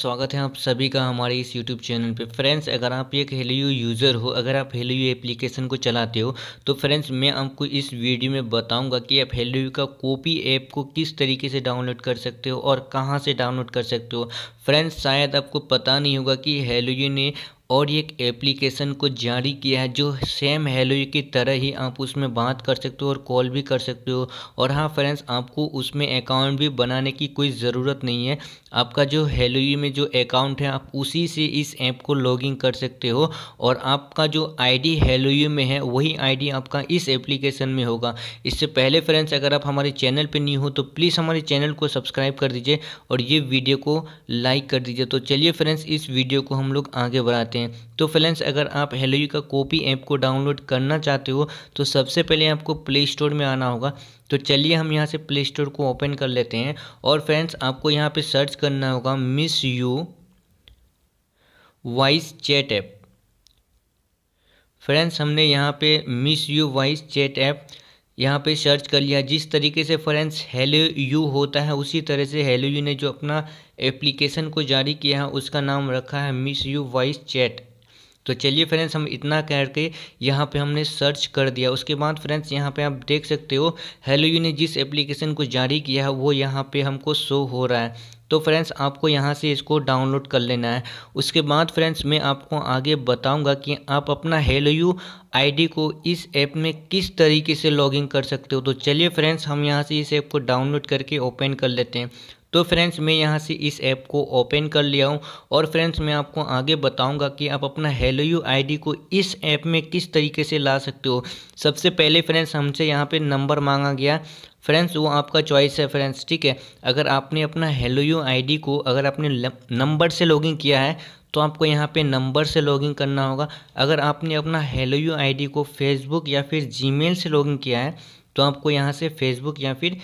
स्वागत है आप सभी का हमारे इस YouTube चैनल पे फ्रेंड्स अगर आप एक हेलियो यूज़र हो अगर आप हेलियो एप्लीकेशन को चलाते हो तो फ्रेंड्स मैं आपको इस वीडियो में बताऊंगा कि आप हेलियो का कॉपी ऐप को किस तरीके से डाउनलोड कर सकते हो और कहां से डाउनलोड कर सकते हो फ्रेंड्स शायद आपको पता नहीं होगा कि हेलियो ने और एक एप्लीकेशन को जारी किया है जो सेम हेलो की तरह ही आप उसमें बात कर सकते हो और कॉल भी कर सकते हो और हाँ फ्रेंड्स आपको उसमें अकाउंट भी बनाने की कोई ज़रूरत नहीं है आपका जो हेलो में जो अकाउंट है आप उसी से इस ऐप को लॉगिन कर सकते हो और आपका जो आईडी हेलो में है वही आईडी आपका इस एप्लीकेशन में होगा इससे पहले फ्रेंड्स अगर आप हमारे चैनल पर नहीं हो तो प्लीज़ हमारे चैनल को सब्सक्राइब कर दीजिए और ये वीडियो को लाइक कर दीजिए तो चलिए फ्रेंड्स इस वीडियो को हम लोग आगे बढ़ाते हैं हैं तो फ्रेंड्स अगर आप हेलो यू का कॉपी ऐप को डाउनलोड करना चाहते हो तो सबसे पहले आपको प्ले स्टोर में आना होगा तो चलिए हम यहाँ से प्ले स्टोर को ओपन कर लेते हैं और फ्रेंड्स आपको यहाँ पे सर्च करना होगा miss you voice chat app friends हमने यहाँ पे miss you voice chat app यहाँ पे सर्च कर लिया जिस तरीके से फ्रेंड्स हेलो यू होता है उसी तरह से हेलो यू ने जो अपना एप्लीकेशन को जारी किया है उसका नाम रखा है मिस यू वॉइस चैट तो चलिए फ्रेंड्स हम इतना करके यहाँ पे हमने सर्च कर दिया उसके बाद फ्रेंड्स यहाँ पे आप देख सकते हो हेलो यू ने जिस एप्लीकेशन को जारी किया है वो यहाँ पे हमको शो हो रहा है तो फ्रेंड्स आपको यहाँ से इसको डाउनलोड कर लेना है उसके बाद फ्रेंड्स मैं आपको आगे बताऊँगा कि आप अपना हेलो यू आई को इस ऐप में किस तरीके से लॉगिन कर सकते हो तो चलिए फ्रेंड्स हम यहाँ से इस ऐप को डाउनलोड करके ओपन कर लेते हैं तो फ्रेंड्स मैं यहाँ से इस ऐप को ओपन कर लिया हूँ और फ्रेंड्स मैं आपको आगे बताऊँगा कि आप अपना हेलो यू आई को इस ऐप में किस तरीके से ला सकते हो सबसे पहले फ्रेंड्स हमसे यहाँ पे नंबर मांगा गया फ्रेंड्स वो आपका चॉइस है फ्रेंड्स ठीक है अगर आपने अपना हेलो यू आई को अगर आपने नंबर से लॉगिन किया है तो आपको यहाँ पे नंबर से लॉगिन करना होगा अगर आपने अपना हेलो यू आईडी को फेसबुक या फिर जीमेल से लॉगिन किया है तो आपको यहाँ से फेसबुक या फिर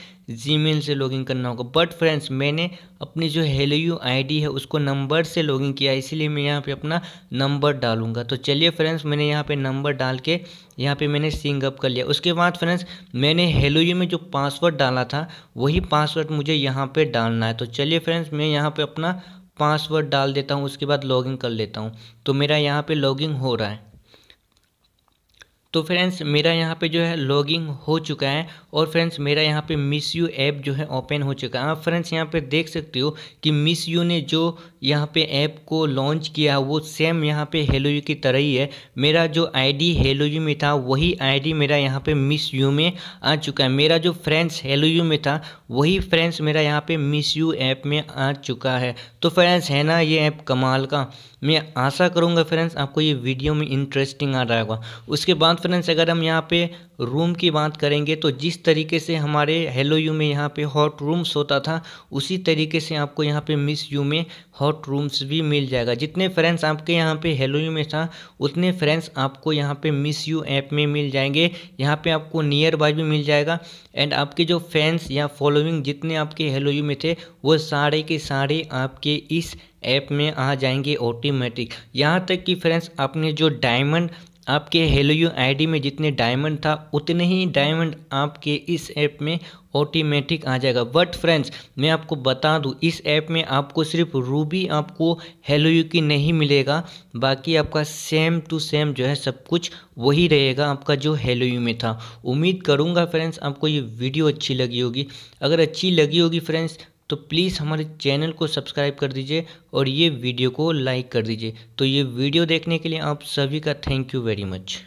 जीमेल से लॉगिन करना होगा बट फ्रेंड्स मैंने अपनी जो हेलो यू आई है उसको नंबर से लॉगिन किया इसीलिए मैं यहाँ पे अपना नंबर डालूंगा तो चलिए फ्रेंड्स मैंने यहाँ पे नंबर डाल के यहाँ पे मैंने सिंग अप कर लिया उसके बाद फ्रेंड्स मैंने हेलो यू में जो पासवर्ड डाला था वही पासवर्ड मुझे यहाँ पर डालना है तो चलिए फ्रेंड्स मैं यहाँ पर अपना पासवर्ड डाल देता हूँ उसके बाद लॉगिन कर लेता हूँ तो मेरा यहाँ पर लॉगिन हो रहा है तो फ्रेंड्स मेरा यहाँ पे जो है लॉगिंग हो चुका है और फ्रेंड्स मेरा यहाँ पे मिस यू ऐप जो है ओपन हो चुका है आप फ्रेंड्स यहाँ पे देख सकते हो कि मिस यू ने जो यहाँ पे ऐप को लॉन्च किया वो सेम यहाँ पे हेलो यू की तरह ही है मेरा जो आईडी हेलो यू में था वही आईडी मेरा यहाँ पे मिस यू में आ चुका है मेरा जो फ्रेंड्स हेलो यू में था वही फ्रेंड्स मेरा यहाँ पे मिस यू ऐप में आ चुका है तो फ्रेंड्स है ना ये ऐप कमाल का मैं आशा करूँगा फ्रेंड्स आपको ये वीडियो में इंटरेस्टिंग आ रहा होगा उसके बाद फ्रेंड्स अगर हम यहाँ पे रूम की बात करेंगे तो जिस तरीके से हमारे हेलो यू में यहाँ पे हॉट रूम्स होता था उसी तरीके से आपको यहाँ पे मिस यू में हॉट रूम्स भी मिल जाएगा जितने फ्रेंड्स आपके यहाँ पे हेलो यू में था उतने फ्रेंड्स आपको यहाँ पे मिस यू ऐप में मिल जाएंगे यहाँ पे आपको नियर बाय भी मिल जाएगा एंड आपके जो फैंस या फॉलोइंग जितने आपके हेलो यू में थे वो सारे के सारे आपके इस ऐप में आ जाएंगे ऑटोमेटिक यहाँ तक कि फ्रेंड्स आपने जो डायमंड आपके हेलो यू आईडी में जितने डायमंड था उतने ही डायमंड आपके इस ऐप में ऑटोमेटिक आ जाएगा बट फ्रेंड्स मैं आपको बता दूं इस ऐप में आपको सिर्फ रूबी आपको हेलो यू की नहीं मिलेगा बाकी आपका सेम टू सेम जो है सब कुछ वही रहेगा आपका जो हेलो यू में था उम्मीद करूंगा फ्रेंड्स आपको ये वीडियो अच्छी लगी होगी अगर अच्छी लगी होगी फ्रेंड्स तो प्लीज़ हमारे चैनल को सब्सक्राइब कर दीजिए और ये वीडियो को लाइक कर दीजिए तो ये वीडियो देखने के लिए आप सभी का थैंक यू वेरी मच